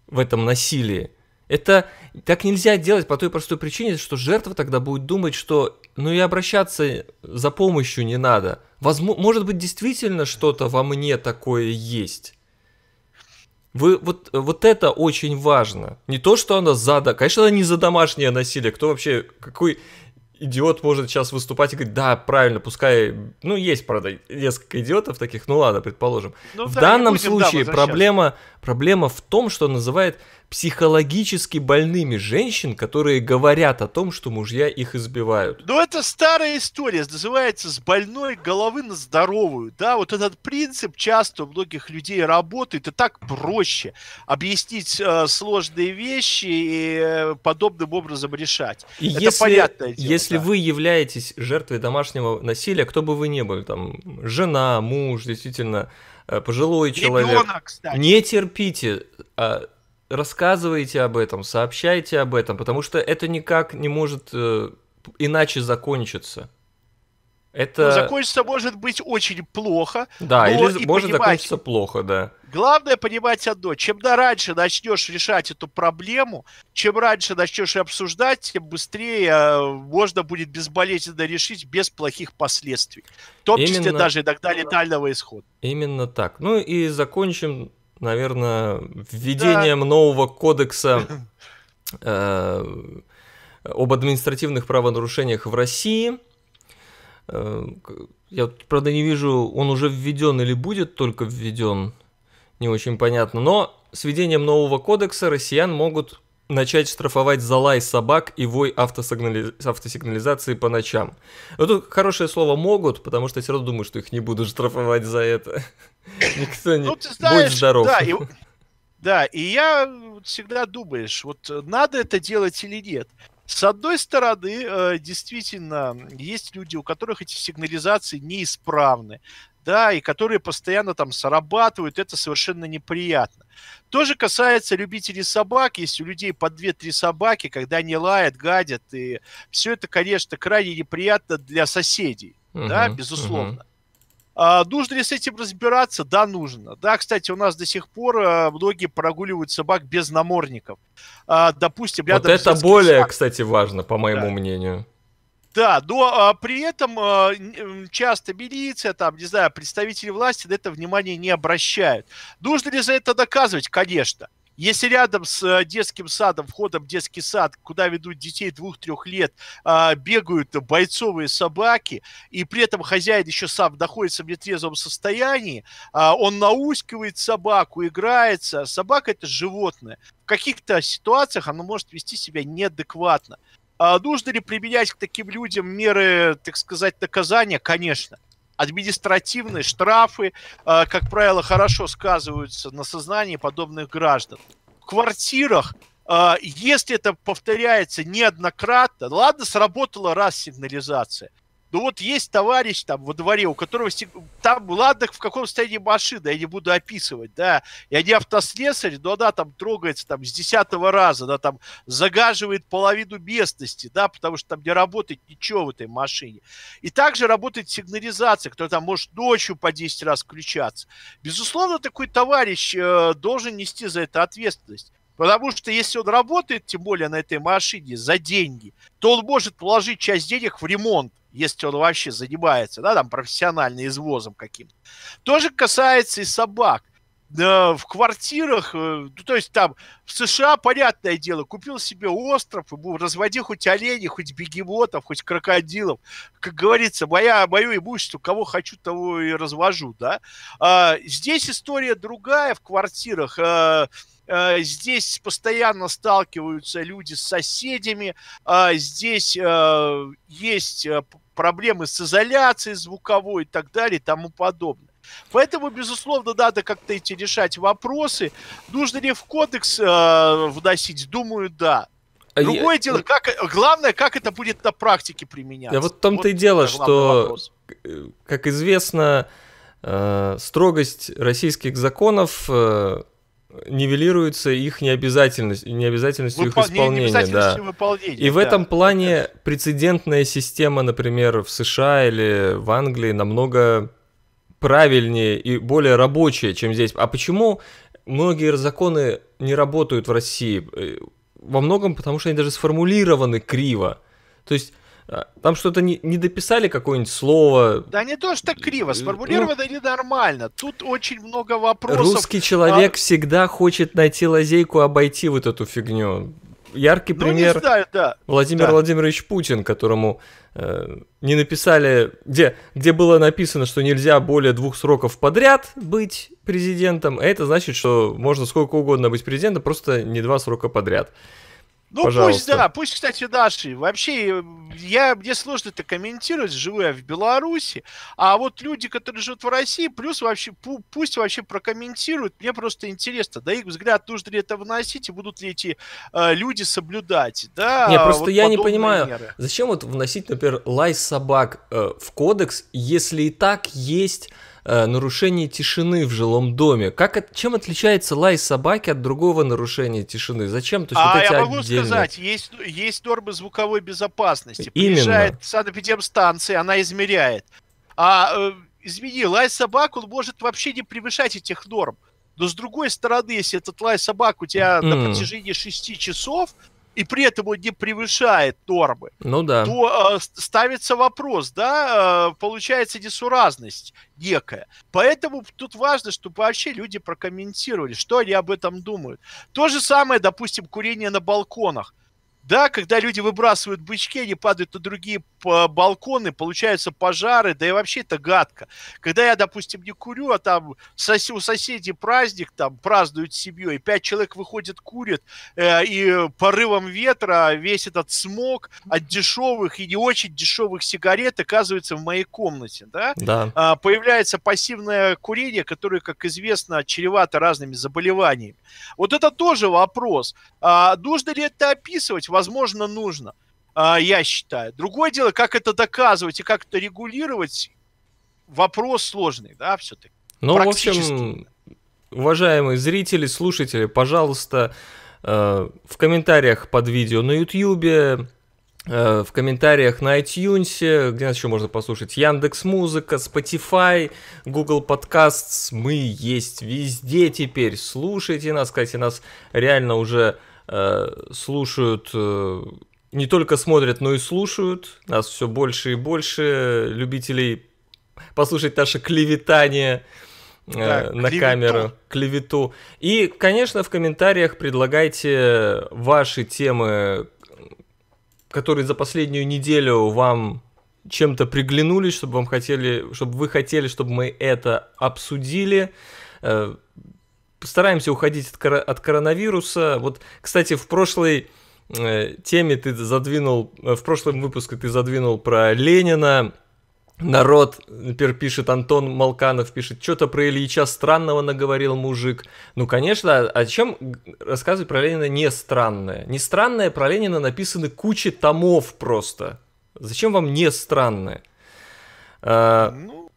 в этом насилии. Это так нельзя делать по той простой причине, что жертва тогда будет думать, что ну и обращаться за помощью не надо. Возможно, может быть, действительно что-то во мне такое есть. Вы, вот, вот это очень важно. Не то, что она за... Конечно, она не за домашнее насилие. Кто вообще... Какой идиот может сейчас выступать и говорить, да, правильно, пускай... Ну, есть, правда, несколько идиотов таких, ну ладно, предположим. Ну, в данном случае проблема, проблема в том, что называет психологически больными женщин, которые говорят о том, что мужья их избивают. Ну, это старая история, называется «с больной головы на здоровую». Да, вот этот принцип часто у многих людей работает, и так проще объяснить э, сложные вещи и э, подобным образом решать. И это если, понятное дело. Если да. вы являетесь жертвой домашнего насилия, кто бы вы ни были, там, жена, муж, действительно, э, пожилой Ребенок, человек, кстати. не терпите а, рассказывайте об этом, сообщайте об этом, потому что это никак не может э, иначе закончиться. Это... Ну, закончится может быть очень плохо. Да, или может понимать... закончиться плохо, да. Главное понимать одно. Чем раньше начнешь решать эту проблему, чем раньше начнешь обсуждать, тем быстрее э, можно будет безболезненно решить без плохих последствий. В том Именно... числе даже иногда летального исхода. Именно так. Ну и закончим наверное, введением да. нового кодекса э, об административных правонарушениях в России. Э, я, правда, не вижу, он уже введен или будет только введен, не очень понятно. Но с введением нового кодекса россиян могут начать штрафовать за лай собак и вой автосигнали... автосигнализации по ночам. Но ну, тут хорошее слово «могут», потому что я все равно думаю, что их не будут штрафовать за это. Никто не... Ну, ты знаешь, Будь здоров. Да, и, да, и я всегда думаешь, вот э, надо это делать или нет. С одной стороны, э, действительно, есть люди, у которых эти сигнализации неисправны, да, и которые постоянно там срабатывают, это совершенно неприятно. То же касается любителей собак, есть у людей по 2-3 собаки, когда они лают, гадят, и все это, конечно, крайне неприятно для соседей, угу, да, безусловно. Угу. А, нужно ли с этим разбираться? Да, нужно. Да, кстати, у нас до сих пор а, многие прогуливают собак без намордников. А, допустим, рядом Вот это более, собак. кстати, важно, по моему да. мнению. Да, но а, при этом а, часто милиция, там, не знаю, представители власти на это внимание не обращают. Нужно ли за это доказывать? Конечно. Если рядом с э, детским садом, входом в детский сад, куда ведут детей двух-трех лет, а, бегают бойцовые собаки, и при этом хозяин еще сам находится в нетрезвом состоянии, а, он наускивает собаку, играется. Собака – это животное. В каких-то ситуациях оно может вести себя неадекватно. А нужно ли применять к таким людям меры, так сказать, наказания? Конечно административные штрафы, э, как правило, хорошо сказываются на сознании подобных граждан. В квартирах э, если это повторяется неоднократно, ладно, сработала раз сигнализация, ну вот есть товарищ там во дворе, у которого стек... там, ладно, в каком состоянии машина, я не буду описывать, да, я не автослесарь, но она там трогается там с десятого раза, она там загаживает половину местности, да, потому что там не работает ничего в этой машине. И также работает сигнализация, которая там может ночью по 10 раз включаться. Безусловно, такой товарищ э, должен нести за это ответственность. Потому что если он работает, тем более на этой машине, за деньги, то он может положить часть денег в ремонт если он вообще занимается, да, там профессионально извозом каким Тоже касается и собак в квартирах, э, ну, то есть там в США, понятное дело, купил себе остров, ему разводи хоть оленей, хоть бегемотов, хоть крокодилов. Как говорится, моя, мое имущество, кого хочу, того и развожу, да. А, здесь история другая в квартирах. А, здесь постоянно сталкиваются люди с соседями. А, здесь есть проблемы с изоляцией звуковой и так далее и тому подобное. Поэтому, безусловно, надо как-то эти решать вопросы. Нужно ли в кодекс э, вносить? Думаю, да. А Другое я... дело, как, главное, как это будет на практике применяться. Да вот в том-то вот и дело, что, вопрос. Э, как известно, э, строгость российских законов э, нивелируется их необязательность, необязательностью Выпол... их исполнения. Необязательностью да. выполнения и да. в этом плане Конечно. прецедентная система, например, в США или в Англии намного правильнее и более рабочая, чем здесь. А почему многие законы не работают в России? Э, во многом потому, что они даже сформулированы криво. То есть а, там что-то не, не дописали какое-нибудь слово. Да не то, что криво, э, сформулировано ну, ненормально. Тут очень много вопросов. Русский человек а... всегда хочет найти лазейку, обойти вот эту фигню. Яркий ну, пример знаю, да. Владимир да. Владимирович Путин, которому э, не написали, где, где было написано, что нельзя более двух сроков подряд быть президентом, а это значит, что можно сколько угодно быть президентом, просто не два срока подряд. Ну Пожалуйста. пусть, да, пусть, кстати, наши. Вообще, я, мне сложно это комментировать, живу я в Беларуси, а вот люди, которые живут в России, плюс вообще, пу, пусть вообще прокомментируют, мне просто интересно, да, их взгляд, нужно ли это вносить, и будут ли эти э, люди соблюдать, да. Не, просто вот я не понимаю, меры. зачем вот вносить, например, лай собак э, в кодекс, если и так есть Э, нарушение тишины в жилом доме. Как, чем отличается лай собаки от другого нарушения тишины? Зачем? То есть, а вот эти я могу отдельные... сказать, есть, есть нормы звуковой безопасности. Именно. Приезжает санэпидемстанция, она измеряет. А, э, извини, лай собак, он может вообще не превышать этих норм. Но с другой стороны, если этот лай собак у тебя mm. на протяжении 6 часов, и при этом он не превышает нормы, ну да. то э, ставится вопрос, да, э, получается несуразность некая. Поэтому тут важно, чтобы вообще люди прокомментировали, что они об этом думают. То же самое, допустим, курение на балконах. Да, когда люди выбрасывают бычки, они падают на другие а, балконы, получаются пожары, да и вообще это гадко. Когда я, допустим, не курю, а там сос у соседей праздник, там празднуют с семьей, пять человек выходит, курит, э, и порывом ветра весь этот смог от дешевых и не очень дешевых сигарет оказывается в моей комнате, да? Да. А, появляется пассивное курение, которое, как известно, чревато разными заболеваниями. Вот это тоже вопрос. А, нужно ли это описывать? возможно, нужно, а, я считаю. Другое дело, как это доказывать и как это регулировать, вопрос сложный, да, все-таки. Ну, в общем, уважаемые зрители, слушатели, пожалуйста, э, в комментариях под видео на YouTube, э, в комментариях на iTunes, где нас еще можно послушать, Яндекс Музыка, Spotify, Google Podcasts, мы есть везде теперь, слушайте нас, кстати, нас реально уже Э, слушают, э, не только смотрят, но и слушают. Нас все больше и больше любителей послушать наше клеветание да, э, на клевету. камеру, клевету. И, конечно, в комментариях предлагайте ваши темы, которые за последнюю неделю вам чем-то приглянулись, чтобы вам хотели, чтобы вы хотели, чтобы мы это обсудили постараемся уходить от, кор- от коронавируса. Вот, кстати, в прошлой э, теме ты задвинул, э, в прошлом выпуске ты задвинул про Ленина, Народ, например, пишет Антон Малканов, пишет, что-то про Ильича странного наговорил мужик. Ну, конечно, а, о чем рассказывать про Ленина не странное? Не странное про Ленина написаны кучи томов просто. Зачем вам не странное? А, ну,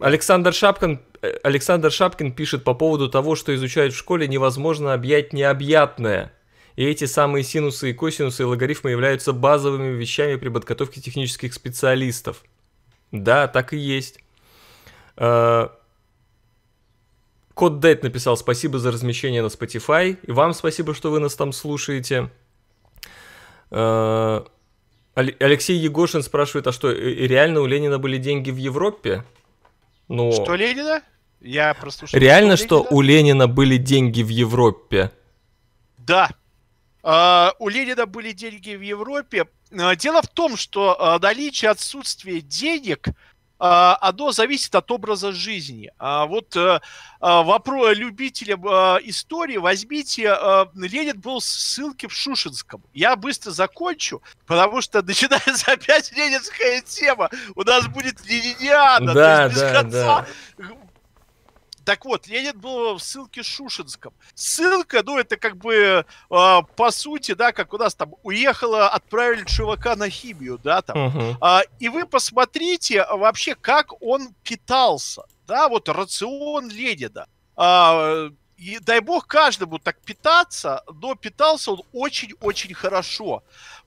Александр Шапкан Александр Шапкин пишет по поводу того, что изучают в школе, невозможно объять необъятное. И эти самые синусы и косинусы и логарифмы являются базовыми вещами при подготовке технических специалистов. Да, так и есть. Э, Код Дэйт написал спасибо за размещение на Spotify. И вам спасибо, что вы нас там слушаете. Э, Алексей Егошин спрашивает, а что, э, реально у Ленина были деньги в Европе? Ну, что Ленина? Я прослушал. Реально, что, что у Ленина были деньги в Европе? Да. А, у Ленина были деньги в Европе. А, дело в том, что а, наличие отсутствия денег а, оно зависит от образа жизни. А вот э, а, вопрос любителя истории, возьмите, Ленин был в ссылке в Шушинском. Я быстро закончу, потому что начинается опять ленинская тема. У нас будет лениниада. Да, то есть без да, конца да. Так вот, Ленин был в ссылке Шушинском. Ссылка, ну, это как бы, э, по сути, да, как у нас там уехала, отправили чувака на химию, да, там. Угу. Э, и вы посмотрите вообще, как он питался. Да, вот рацион Ленина. Э, а, и дай бог каждому так питаться, но питался он очень-очень хорошо.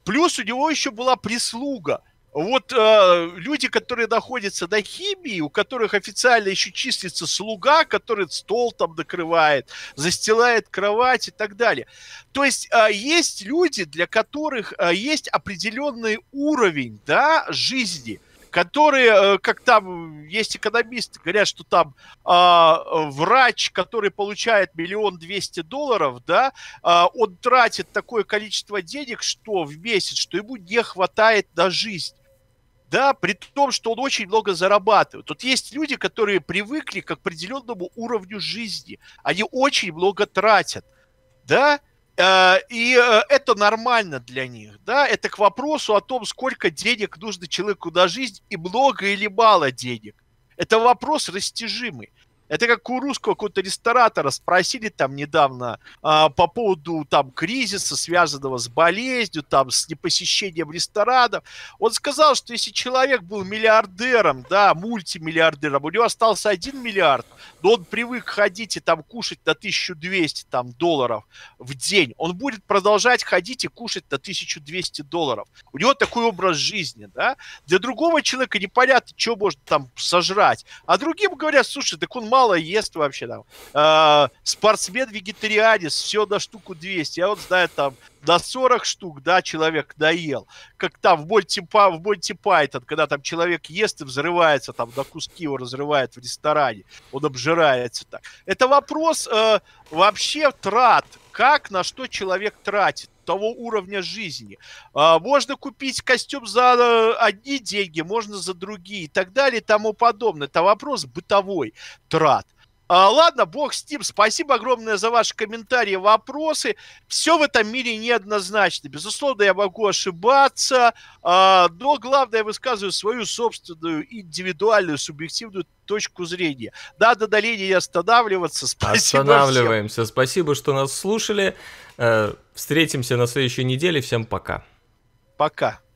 Плюс у него еще была прислуга – вот э, люди, которые находятся на химии, у которых официально еще числится слуга, который стол там накрывает, застилает кровать и так далее. То есть э, есть люди, для которых э, есть определенный уровень да, жизни, которые, э, как там э, есть экономисты, говорят, что там э, врач, который получает миллион двести долларов, да, э, он тратит такое количество денег, что в месяц, что ему не хватает на жизнь да, при том, что он очень много зарабатывает. Тут есть люди, которые привыкли к определенному уровню жизни. Они очень много тратят, да, э, и э, это нормально для них, да, это к вопросу о том, сколько денег нужно человеку на жизнь и много или мало денег. Это вопрос растяжимый. Это как у русского какого-то ресторатора спросили там недавно а, по поводу там кризиса, связанного с болезнью, там с непосещением ресторанов. Он сказал, что если человек был миллиардером, да, мультимиллиардером, у него остался один миллиард, но он привык ходить и там кушать на 1200 там долларов в день, он будет продолжать ходить и кушать на 1200 долларов. У него такой образ жизни, да. Для другого человека непонятно, что может там сожрать. А другим говорят, слушай, так он мало мало ест вообще там. Э, а, спортсмен-вегетарианец, все на штуку 200, я вот знаю там на 40 штук, да, человек наел. Как там в Монти, в Монти Пайтон, когда там человек ест и взрывается, там на куски его разрывает в ресторане, он обжирается так. Это вопрос э, вообще трат, как на что человек тратит того уровня жизни. А, можно купить костюм за э, одни деньги, можно за другие и так далее и тому подобное. Это вопрос бытовой трат. А, ладно, бог с ним. Спасибо огромное за ваши комментарии, вопросы. Все в этом мире неоднозначно. Безусловно, я могу ошибаться, а, но главное, я высказываю свою собственную индивидуальную субъективную точку зрения. Да, до на линии останавливаться. Спасибо Останавливаемся. Всем. Спасибо, что нас слушали. Э, встретимся на следующей неделе. Всем пока. Пока.